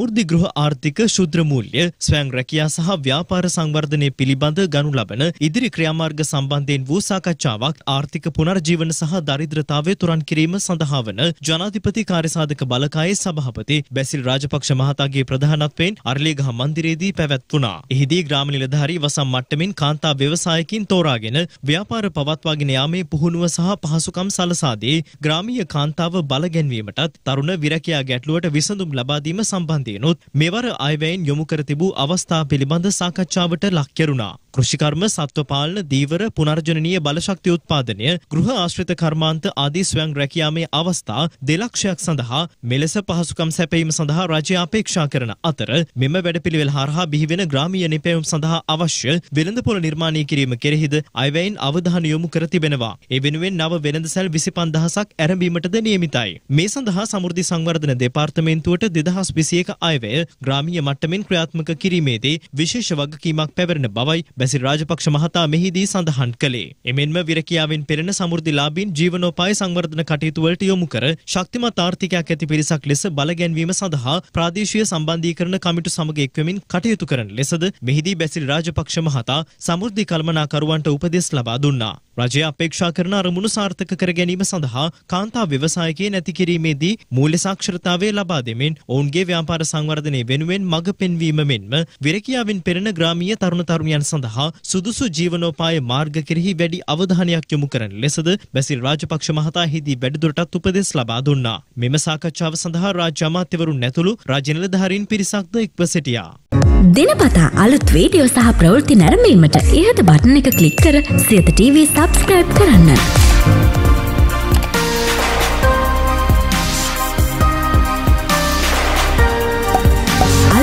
සමෘද්ධි ගෘහ ආර්ථික ශුද්‍ර මූල්‍ය ස්වයං රැකියා සහ ව්‍යාපාර සංවර්ධනය පිළිබඳ ගනු ලබන ඉදිරි ක්‍රියාමාර්ග සම්බන්ධයෙන් වූ සාකච්ඡාවක් ආර්ථික පුනර්ජීවන සහ දරිද්‍රතාවය තුරන් කිරීම සඳහා වන ජනාධිපති කාර්යසාධක බලකායේ සභාපති බැසිල් රාජපක්ෂ මහතාගේ ප්‍රධානත්වයෙන් අරලියගහ මන්දිරයේදී පැවැත්වුණා. එහිදී ග්‍රාම නිලධාරී වසම් මට්ටමින් කාන්තා ව්‍යවසායකින් තෝරාගෙන ව්‍යාපාර පවත්වාගෙන යාමේ පුහුණුව සහ පහසුකම් සලසාදී ග්‍රාමීය කාන්තාව බලගැන්වීමටත් තරුණ විරැකියා ගැටලුවට විසඳුම් ලබා දීම සම්බන්ධ සභාවේදීනුත් මෙවර අයවැයෙන් යොමු කර තිබූ අවස්ථා පිළිබඳ සාකච්ඡාවට ලක් කෙරුණා. කෘෂිකර්ම සත්වපාලන දීවර පුනර්ජනනීය බලශක්ති උත්පාදනය ගෘහ ආශ්‍රිත කර්මාන්ත ආදී ස්වයං රැකියාමේ අවස්ථා දෙලක්ෂයක් සඳහා මෙලෙස පහසුකම් සැපයීම සඳහා රජය අපේක්ෂා කරන අතර මෙම වැඩපිළිවෙල හරහා බිහිවෙන ග්‍රාමීය නිපැයුම් සඳහා අවශ්‍ය වෙළඳ පොළ නිර්මාණය කිරීම කෙරෙහිද අයවැයෙන් අවධානය යොමු කර තිබෙනවා. ඒ වෙනුවෙන් නව වෙළඳ සැල් විසිපන්දහසක් ඇරඹීමටද නියමිතයි. මේ සඳහා සමෘද්ධි සංවර්ධන දෙපාර්තමේන්තුවට දෙදහස් විසියක අයවැය ග්‍රාමීය මට්ටමින් ක්‍රියාත්මක කිරීමේදී විශේෂ වගකීමක් පැවරෙන බවයි බැසිල් රාජපක්ෂ මහතා මෙහිදී සඳහන් කළේ. එමෙන්ම විරකියාවෙන් පෙරෙන සමෘද්ධිලාභීන් ජීවනෝපාය සංවර්ධන කටයුතු වලට යොමු කර ශක්තිමත් ආර්ථිකයක් ඇති පිරිසක් ලෙස බලගැන්වීම සඳහා ප්‍රාදේශීය සම්බන්ධීකරණ කමිටු සමග එක්වමින් කටයුතු කරන ලෙසද මෙහිදී බැසිල් රාජපක්ෂ මහතා සමෘද්ධි කල්මනාකරුවන්ට උපදෙස් ලබා දුන්නා. රජය අපේක්ෂා කරන අරමුණු සාර්ථක කර ගැනීම සඳහා කාන්තා ව්‍යවසායකයේ නැති කිරීමේදී මූල්‍ය සාක්ෂරතාවය ලබා දෙමින් ඔවුන්ගේ ව්‍යාපාර ආහාර සංවර්ධනය වෙනුවෙන් මඟ පෙන්වීම මෙන්ම විරකියාවෙන් පෙරෙන ග්‍රාමීය තරුණ තරුණියන් සඳහා සුදුසු ජීවනෝපාය මාර්ග කෙරෙහි වැඩි අවධානයක් යොමු කරන ලෙසද බැසිල් රාජපක්ෂ මහතා එහිදී වැඩිදුරටත් උපදෙස් ලබා දුන්නා. මෙම සාකච්ඡාව සඳහා රාජ්‍ය අමාත්‍යවරුන් ඇතුළු රාජ්‍ය නිලධාරීන් පිරිසක්ද එක්ව සිටියා. දිනපතා අලුත් වීඩියෝ සහ ප්‍රවෘත්ති නැරඹීමට ඉහත බටන් එක ක්ලික් කර සියත TV සබස්ක්‍රයිබ් කරන්න.